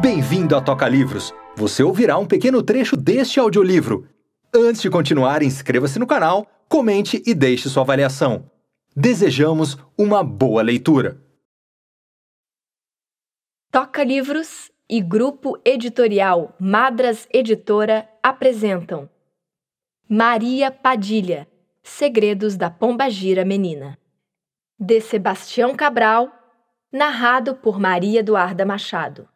Bem-vindo à Toca Livros. Você ouvirá um pequeno trecho deste audiolivro. Antes de continuar, inscreva-se no canal, comente e deixe sua avaliação. Desejamos uma boa leitura. Toca Livros e Grupo Editorial Madras Editora apresentam Maria Padilha Segredos da Pomba Gira Menina de Sebastião Cabral, narrado por Maria Eduarda Machado.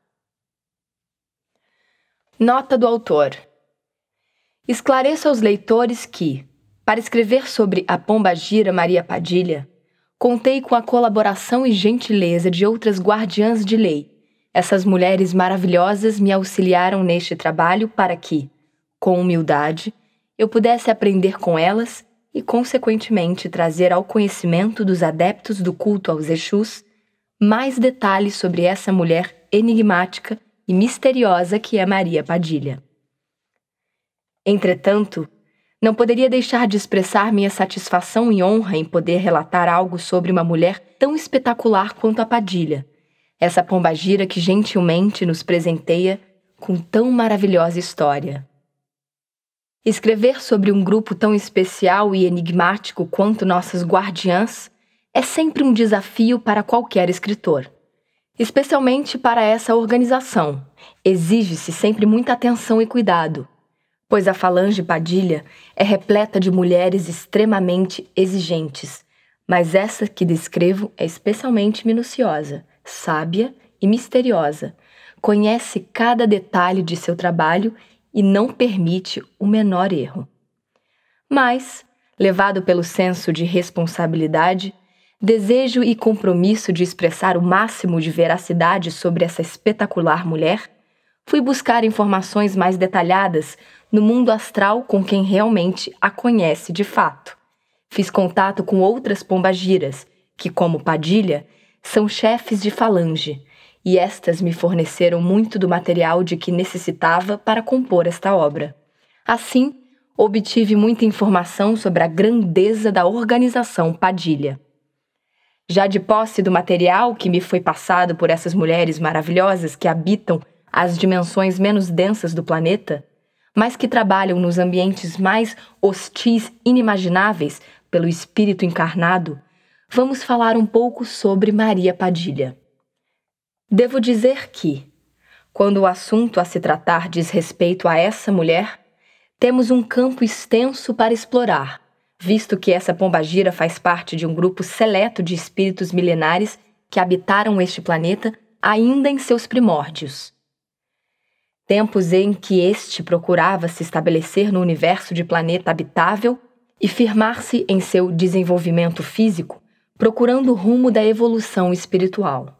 Nota do autor. Esclareço aos leitores que, para escrever sobre a Pomba Gira Maria Padilha, contei com a colaboração e gentileza de outras guardiãs de lei. Essas mulheres maravilhosas me auxiliaram neste trabalho para que, com humildade, eu pudesse aprender com elas e, consequentemente, trazer ao conhecimento dos adeptos do culto aos Exus mais detalhes sobre essa mulher enigmática e misteriosa que é Maria Padilha. Entretanto, não poderia deixar de expressar minha satisfação e honra em poder relatar algo sobre uma mulher tão espetacular quanto a Padilha, essa pombagira que gentilmente nos presenteia com tão maravilhosa história. Escrever sobre um grupo tão especial e enigmático quanto nossas guardiãs é sempre um desafio para qualquer escritor. Especialmente para essa organização, exige-se sempre muita atenção e cuidado, pois a Falange Padilha é repleta de mulheres extremamente exigentes, mas essa que descrevo é especialmente minuciosa, sábia e misteriosa. Conhece cada detalhe de seu trabalho e não permite o menor erro. Mas, levado pelo senso de responsabilidade, desejo e compromisso de expressar o máximo de veracidade sobre essa espetacular mulher, fui buscar informações mais detalhadas no mundo astral com quem realmente a conhece de fato. Fiz contato com outras pombagiras, que, como Padilha, são chefes de falange, e estas me forneceram muito do material de que necessitava para compor esta obra. Assim, obtive muita informação sobre a grandeza da organização Padilha. Já de posse do material que me foi passado por essas mulheres maravilhosas que habitam as dimensões menos densas do planeta, mas que trabalham nos ambientes mais hostis inimagináveis pelo espírito encarnado, vamos falar um pouco sobre Maria Padilha. Devo dizer que, quando o assunto a se tratar diz respeito a essa mulher, temos um campo extenso para explorar, visto que essa pombagira faz parte de um grupo seleto de espíritos milenares que habitaram este planeta ainda em seus primórdios. Tempos em que este procurava se estabelecer no universo de planeta habitável e firmar-se em seu desenvolvimento físico, procurando o rumo da evolução espiritual.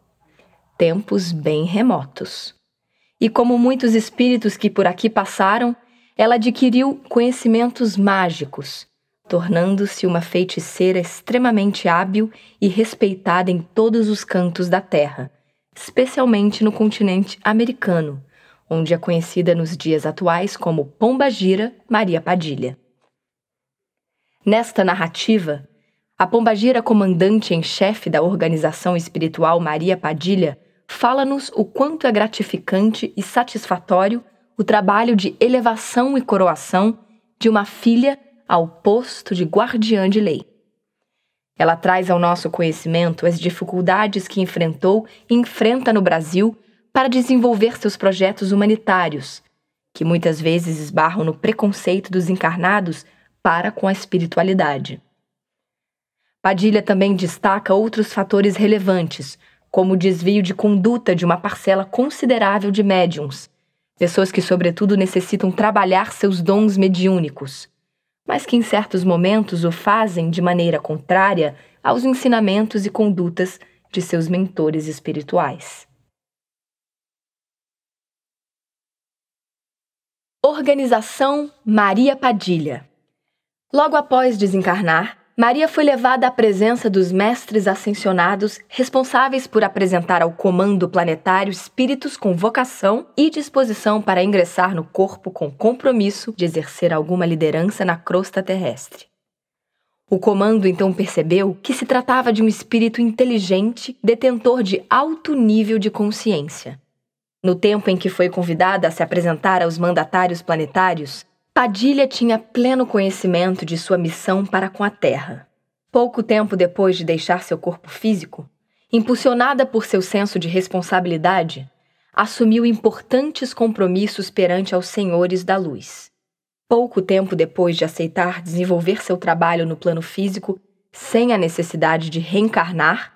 Tempos bem remotos. E como muitos espíritos que por aqui passaram, ela adquiriu conhecimentos mágicos, tornando-se uma feiticeira extremamente hábil e respeitada em todos os cantos da Terra, especialmente no continente americano, onde é conhecida nos dias atuais como Pomba Gira Maria Padilha. Nesta narrativa, a Pombagira comandante em chefe da organização espiritual Maria Padilha fala-nos o quanto é gratificante e satisfatório o trabalho de elevação e coroação de uma filha ao posto de guardiã de lei. Ela traz ao nosso conhecimento as dificuldades que enfrentou e enfrenta no Brasil para desenvolver seus projetos humanitários, que muitas vezes esbarram no preconceito dos encarnados para com a espiritualidade. Padilha também destaca outros fatores relevantes, como o desvio de conduta de uma parcela considerável de médiums, pessoas que, sobretudo, necessitam trabalhar seus dons mediúnicos mas que em certos momentos o fazem de maneira contrária aos ensinamentos e condutas de seus mentores espirituais. Organização Maria Padilha Logo após desencarnar, Maria foi levada à presença dos mestres ascensionados, responsáveis por apresentar ao comando planetário espíritos com vocação e disposição para ingressar no corpo com compromisso de exercer alguma liderança na crosta terrestre. O comando então percebeu que se tratava de um espírito inteligente, detentor de alto nível de consciência. No tempo em que foi convidada a se apresentar aos mandatários planetários, Padilha tinha pleno conhecimento de sua missão para com a Terra. Pouco tempo depois de deixar seu corpo físico, impulsionada por seu senso de responsabilidade, assumiu importantes compromissos perante aos senhores da luz. Pouco tempo depois de aceitar desenvolver seu trabalho no plano físico sem a necessidade de reencarnar,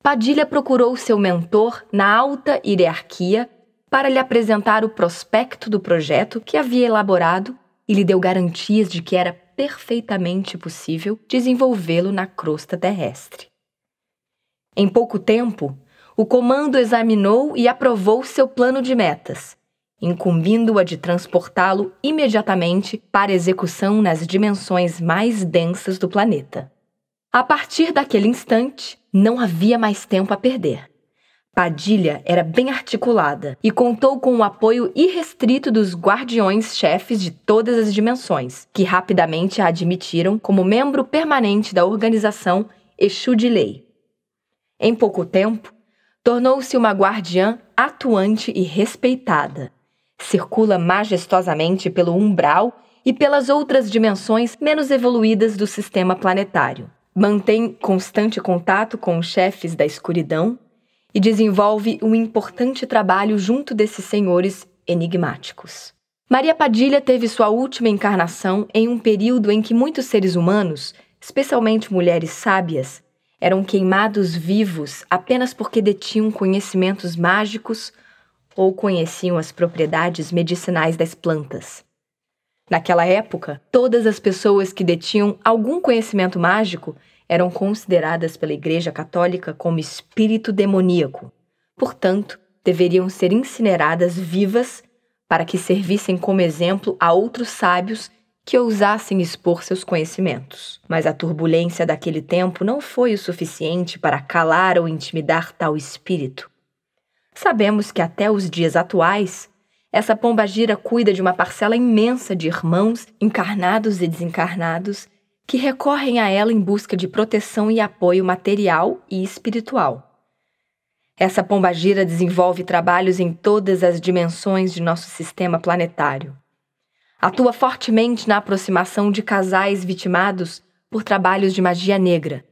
Padilha procurou seu mentor na alta hierarquia para lhe apresentar o prospecto do projeto que havia elaborado e lhe deu garantias de que era perfeitamente possível desenvolvê-lo na crosta terrestre. Em pouco tempo, o comando examinou e aprovou seu plano de metas, incumbindo-a de transportá-lo imediatamente para execução nas dimensões mais densas do planeta. A partir daquele instante, não havia mais tempo a perder. Padilha era bem articulada e contou com o apoio irrestrito dos guardiões-chefes de todas as dimensões, que rapidamente a admitiram como membro permanente da organização Exu de Lei. Em pouco tempo, tornou-se uma guardiã atuante e respeitada. Circula majestosamente pelo umbral e pelas outras dimensões menos evoluídas do sistema planetário. Mantém constante contato com os chefes da escuridão e desenvolve um importante trabalho junto desses senhores enigmáticos. Maria Padilha teve sua última encarnação em um período em que muitos seres humanos, especialmente mulheres sábias, eram queimados vivos apenas porque detinham conhecimentos mágicos ou conheciam as propriedades medicinais das plantas. Naquela época, todas as pessoas que detinham algum conhecimento mágico eram consideradas pela Igreja Católica como espírito demoníaco. Portanto, deveriam ser incineradas vivas para que servissem como exemplo a outros sábios que ousassem expor seus conhecimentos. Mas a turbulência daquele tempo não foi o suficiente para calar ou intimidar tal espírito. Sabemos que até os dias atuais, essa pombagira cuida de uma parcela imensa de irmãos, encarnados e desencarnados, que recorrem a ela em busca de proteção e apoio material e espiritual. Essa pombagira desenvolve trabalhos em todas as dimensões de nosso sistema planetário. Atua fortemente na aproximação de casais vitimados por trabalhos de magia negra.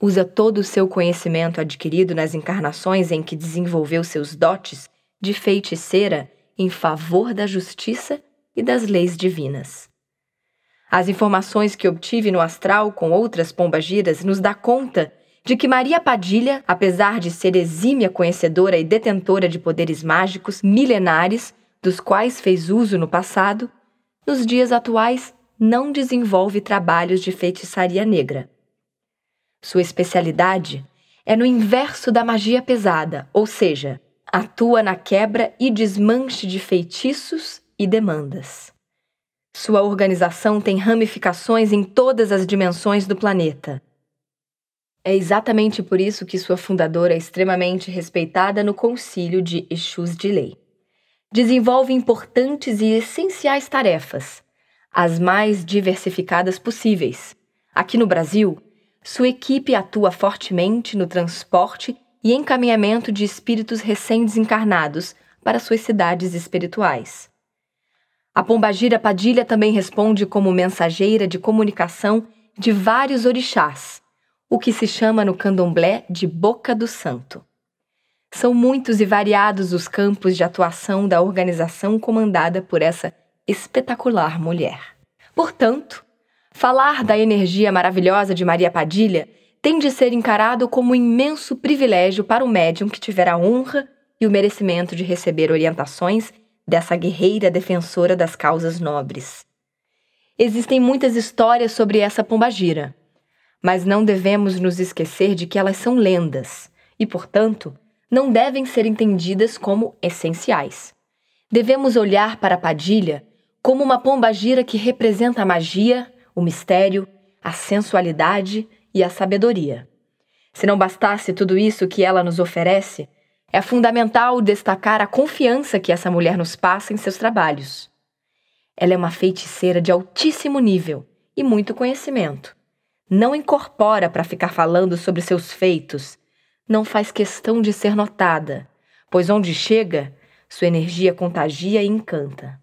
Usa todo o seu conhecimento adquirido nas encarnações em que desenvolveu seus dotes de feiticeira em favor da justiça e das leis divinas. As informações que obtive no astral com outras pombagiras nos dá conta de que Maria Padilha, apesar de ser exímia conhecedora e detentora de poderes mágicos milenares, dos quais fez uso no passado, nos dias atuais não desenvolve trabalhos de feitiçaria negra. Sua especialidade é no inverso da magia pesada, ou seja, atua na quebra e desmanche de feitiços e demandas. Sua organização tem ramificações em todas as dimensões do planeta. É exatamente por isso que sua fundadora é extremamente respeitada no concílio de Exus de Lei. Desenvolve importantes e essenciais tarefas, as mais diversificadas possíveis. Aqui no Brasil, sua equipe atua fortemente no transporte e encaminhamento de espíritos recém-desencarnados para suas cidades espirituais. A Pombagira Padilha também responde como mensageira de comunicação de vários orixás, o que se chama no candomblé de Boca do Santo. São muitos e variados os campos de atuação da organização comandada por essa espetacular mulher. Portanto, falar da energia maravilhosa de Maria Padilha tem de ser encarado como um imenso privilégio para o médium que tiver a honra e o merecimento de receber orientações dessa guerreira defensora das causas nobres. Existem muitas histórias sobre essa pombagira, mas não devemos nos esquecer de que elas são lendas e, portanto, não devem ser entendidas como essenciais. Devemos olhar para a Padilha como uma pombagira que representa a magia, o mistério, a sensualidade e a sabedoria. Se não bastasse tudo isso que ela nos oferece, é fundamental destacar a confiança que essa mulher nos passa em seus trabalhos. Ela é uma feiticeira de altíssimo nível e muito conhecimento. Não incorpora para ficar falando sobre seus feitos. Não faz questão de ser notada, pois onde chega, sua energia contagia e encanta.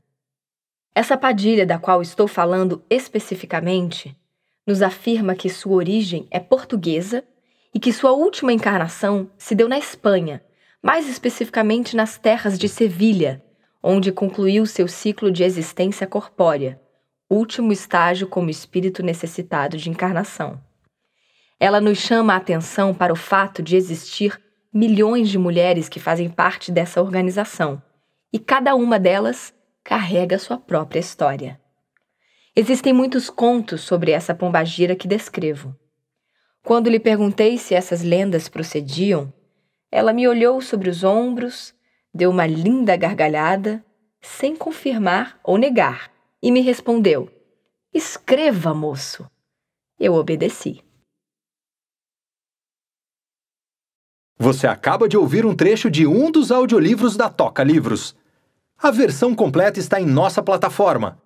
Essa padilha da qual estou falando especificamente nos afirma que sua origem é portuguesa e que sua última encarnação se deu na Espanha, mais especificamente nas terras de Sevilha, onde concluiu seu ciclo de existência corpórea, último estágio como espírito necessitado de encarnação. Ela nos chama a atenção para o fato de existir milhões de mulheres que fazem parte dessa organização, e cada uma delas carrega sua própria história. Existem muitos contos sobre essa pombagira que descrevo. Quando lhe perguntei se essas lendas procediam, ela me olhou sobre os ombros, deu uma linda gargalhada, sem confirmar ou negar, e me respondeu: Escreva, moço. Eu obedeci. Você acaba de ouvir um trecho de um dos audiolivros da Toca Livros. A versão completa está em nossa plataforma.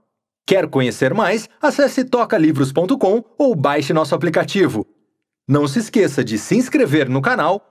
Quer conhecer mais? Acesse tocalivros.com ou baixe nosso aplicativo. Não se esqueça de se inscrever no canal